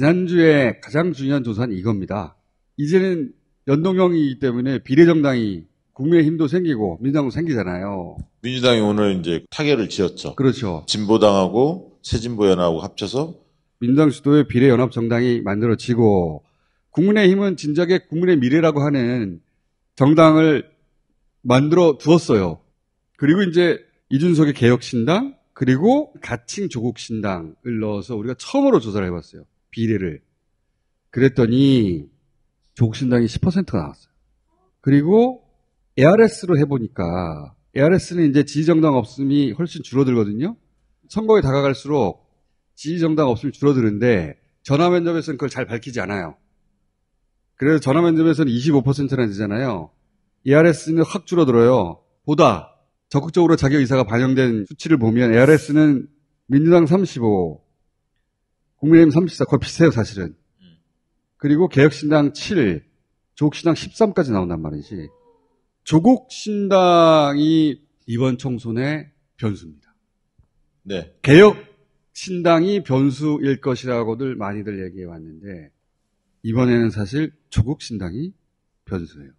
지난주에 가장 중요한 조사는 이겁니다. 이제는 연동형이기 때문에 비례정당이 국민의 힘도 생기고 민주당도 생기잖아요. 민주당이 오늘 이제 타계를 지었죠. 그렇죠. 진보당하고 새진보연합하고 합쳐서 민주당 주도의 비례연합정당이 만들어지고 국민의힘은 진작에 국민의 미래라고 하는 정당을 만들어 두었어요. 그리고 이제 이준석의 개혁신당 그리고 가칭 조국신당을 넣어서 우리가 처음으로 조사를 해봤어요. 비례를. 그랬더니 조국신당이 10%가 나왔어요. 그리고 ARS로 해보니까 ARS는 이제 지지정당 없음이 훨씬 줄어들거든요. 선거에 다가갈수록 지지정당 없음이 줄어드는데 전화면접에서는 그걸 잘 밝히지 않아요. 그래서 전화면접에서는 25%나 되잖아요. ARS는 확 줄어들어요. 보다 적극적으로 자격 이사가 반영된 수치를 보면 ARS는 민주당 35, 국민의힘 34, 거의 비슷해요, 사실은. 음. 그리고 개혁신당 7, 조국신당 13까지 나온단 말이지. 조국신당이 이번 총선의 변수입니다. 네. 개혁신당이 변수일 것이라고들 많이들 얘기해 왔는데, 이번에는 사실 조국신당이 변수예요.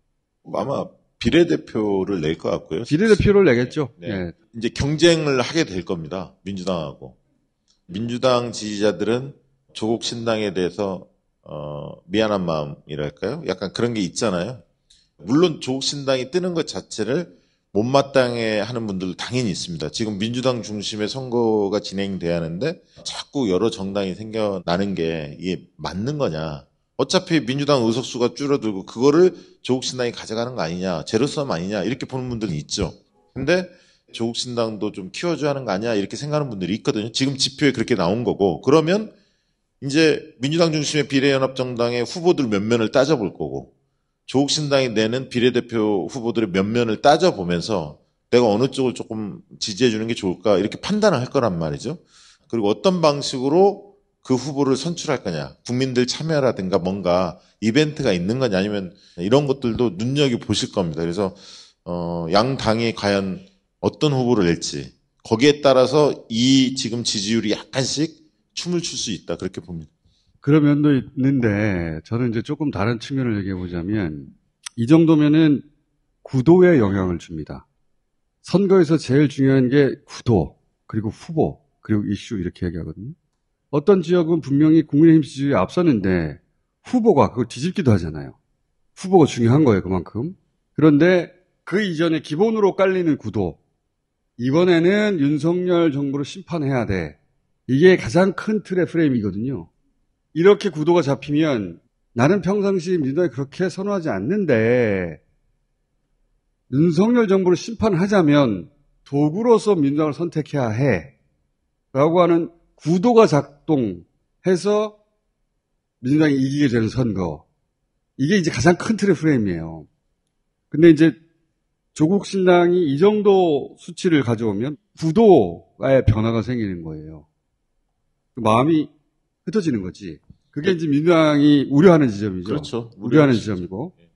뭐 아마 비례대표를 낼 것 같고요. 비례대표를 내겠죠. 네. 네. 이제 경쟁을 하게 될 겁니다. 민주당하고. 민주당 지지자들은 조국 신당에 대해서 어, 미안한 마음이랄까요? 약간 그런 게 있잖아요. 물론 조국 신당이 뜨는 것 자체를 못마땅해 하는 분들도 당연히 있습니다. 지금 민주당 중심의 선거가 진행돼야 하는데 자꾸 여러 정당이 생겨나는 게 이게 맞는 거냐. 어차피 민주당 의석수가 줄어들고 그거를 조국 신당이 가져가는 거 아니냐. 제로섬 아니냐. 이렇게 보는 분들이 있죠. 근데 조국신당도 좀 키워줘야 하는 거 아니야 이렇게 생각하는 분들이 있거든요. 지금 지표에 그렇게 나온 거고 그러면 이제 민주당 중심의 비례연합정당의 후보들 몇 면을 따져볼 거고 조국신당이 내는 비례대표 후보들의 몇 면을 따져보면서 내가 어느 쪽을 조금 지지해주는 게 좋을까 이렇게 판단을 할 거란 말이죠. 그리고 어떤 방식으로 그 후보를 선출할 거냐 국민들 참여라든가 뭔가 이벤트가 있는 거냐 아니면 이런 것들도 눈여겨 보실 겁니다. 그래서 어, 양 당이 과연 어떤 후보를 낼지 거기에 따라서 이 지금 지지율이 약간씩 춤을 출 수 있다 그렇게 봅니다. 그런 면도 있는데 저는 이제 조금 다른 측면을 얘기해 보자면 이 정도면은 구도에 영향을 줍니다. 선거에서 제일 중요한 게 구도 그리고 후보 그리고 이슈 이렇게 얘기하거든요. 어떤 지역은 분명히 국민의힘 지지율이 앞서는데 후보가 그걸 뒤집기도 하잖아요. 후보가 중요한 거예요 그만큼. 그런데 그 이전에 기본으로 깔리는 구도 이번에는 윤석열 정부를 심판해야 돼. 이게 가장 큰 틀의 프레임이거든요. 이렇게 구도가 잡히면 나는 평상시 민주당이 그렇게 선호하지 않는데 윤석열 정부를 심판하자면 도구로서 민주당을 선택해야 해. 라고 하는 구도가 작동해서 민주당이 이기게 되는 선거. 이게 이제 가장 큰 틀의 프레임이에요. 근데 이제 조국 신랑이 이 정도 수치를 가져오면 구도에 변화가 생기는 거예요. 그 마음이 흩어지는 거지. 그게 네. 이제 민주당이 우려하는 지점이죠. 그렇죠. 우려하는 지점이고. 네.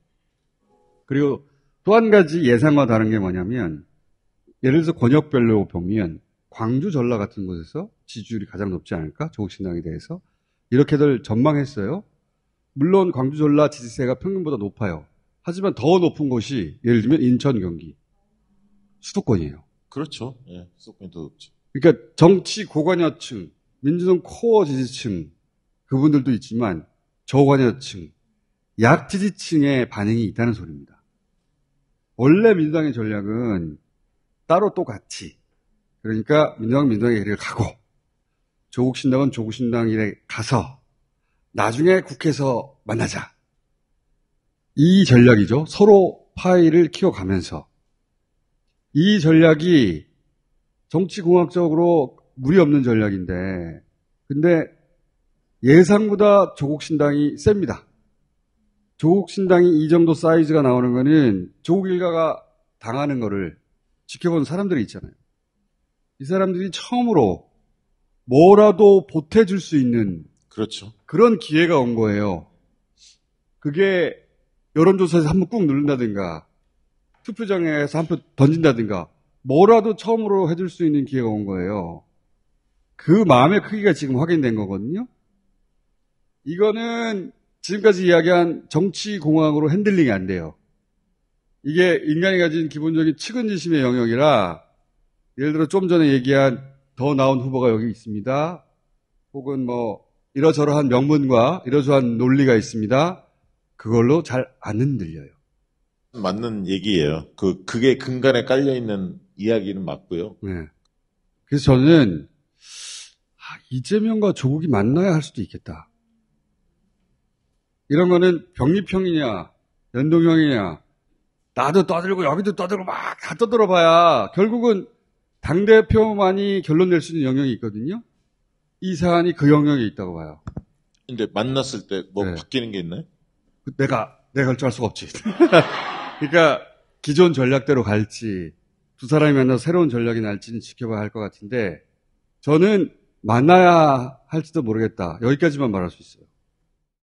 그리고 또 한 가지 예상과 다른 게 뭐냐면 예를 들어서 권역별로 보면 광주 전라 같은 곳에서 지지율이 가장 높지 않을까? 조국 신당에 대해서. 이렇게들 전망했어요. 물론 광주 전라 지지세가 평균보다 높아요. 하지만 더 높은 곳이 예를 들면 인천, 경기 수도권이에요. 그렇죠. 예, 수도권이 더 높죠. 그러니까 정치 고관여층, 민주당 코어 지지층 그분들도 있지만 저관여층, 약 지지층의 반응이 있다는 소리입니다. 원래 민주당의 전략은 따로 또 같이 그러니까 민주당 민주당의 길을 가고 조국신당은 조국신당 길에 가서 나중에 국회에서 만나자. 이 전략이죠. 서로 파이를 키워가면서 이 전략이 정치공학적으로 무리 없는 전략인데, 근데 예상보다 조국 신당이 셉니다. 조국 신당이 이 정도 사이즈가 나오는 거는 조국 일가가 당하는 거를 지켜본 사람들이 있잖아요. 이 사람들이 처음으로 뭐라도 보태줄 수 있는 그렇죠. 그런 기회가 온 거예요. 그게 여론조사에서 한 번 꾹 누른다든가 투표장에서 한 표 던진다든가 뭐라도 처음으로 해줄 수 있는 기회가 온 거예요. 그 마음의 크기가 지금 확인된 거거든요. 이거는 지금까지 이야기한 정치공항으로 핸들링이 안 돼요. 이게 인간이 가진 기본적인 측은지심의 영역이라 예를 들어 좀 전에 얘기한 더 나은 후보가 여기 있습니다. 혹은 뭐 이러저러한 명분과 이러저러한 논리가 있습니다. 그걸로 잘 안 흔들려요. 맞는 얘기예요. 그 그게 근간에 깔려 있는 이야기는 맞고요. 네. 그래서 저는 아, 이재명과 조국이 만나야 할 수도 있겠다. 이런 거는 병립형이냐, 연동형이냐, 나도 떠들고 여기도 떠들고 막 다 떠들어봐야 결국은 당 대표만이 결론 낼수 있는 영역이 있거든요. 이 사안이 그 영역에 있다고 봐요. 근데 만났을 때뭐 네. 바뀌는 게 있나요? 내가 내가 결정할 수가 없지. 그러니까 기존 전략대로 갈지 두 사람이 만나서 새로운 전략이 날지는 지켜봐야 할 것 같은데 저는 만나야 할지도 모르겠다. 여기까지만 말할 수 있어요.